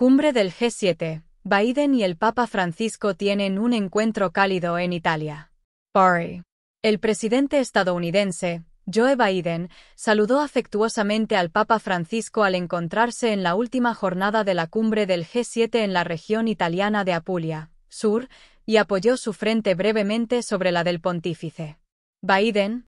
Cumbre del G7. Biden y el Papa Francisco tienen un encuentro cálido en Italia. El presidente estadounidense, Joe Biden, saludó afectuosamente al Papa Francisco al encontrarse en la última jornada de la cumbre del G7 en la región italiana de Apulia, sur, y apoyó su frente brevemente sobre la del pontífice. Biden.